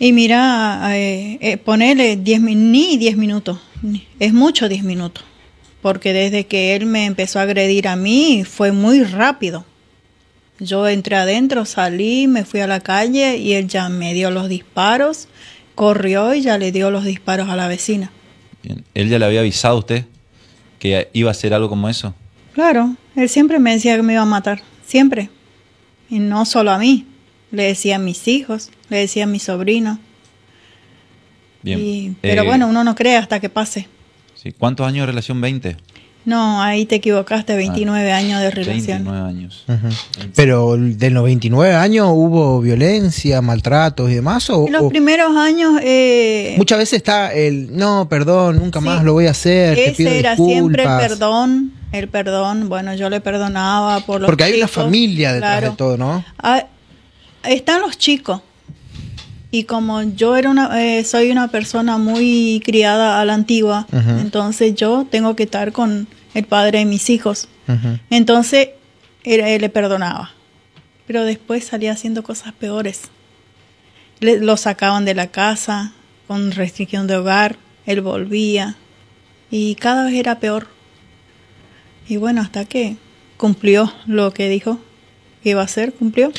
Y mira, eh, eh, ponele ponerle diez, ni 10 minutos, es mucho 10 minutos, porque desde que él me empezó a agredir a mí fue muy rápido. Yo entré adentro, salí, me fui a la calle y él ya me dio los disparos, corrió y ya le dio los disparos a la vecina. ¿Él ya le había avisado a usted que iba a hacer algo como eso? Claro, él siempre me decía que me iba a matar, siempre. Y no solo a mí, le decía a mis hijos, le decía a mi sobrino Bien. pero eh, bueno, uno no cree hasta que pase. ¿Cuántos años de relación? ¿20? No, ahí te equivocaste, 29 años de relación. 29 años. Pero de los 29 años hubo violencia, maltratos y demás. ¿o, en los primeros años... Eh, muchas veces está el, no, perdón, nunca más lo voy a hacer. Ese te era siempre perdón, el perdón. Bueno, yo le perdonaba por los Porque hay una familia detrás de todo, ¿no? Ah, están los chicos. Y como yo era una, eh, soy una persona muy criada a la antigua, entonces yo tengo que estar con el padre de mis hijos. Entonces él, le perdonaba. Pero después salía haciendo cosas peores. lo sacaban de la casa con restricción de hogar, él volvía y cada vez era peor. Y bueno, hasta que cumplió lo que dijo que iba a hacer, cumplió.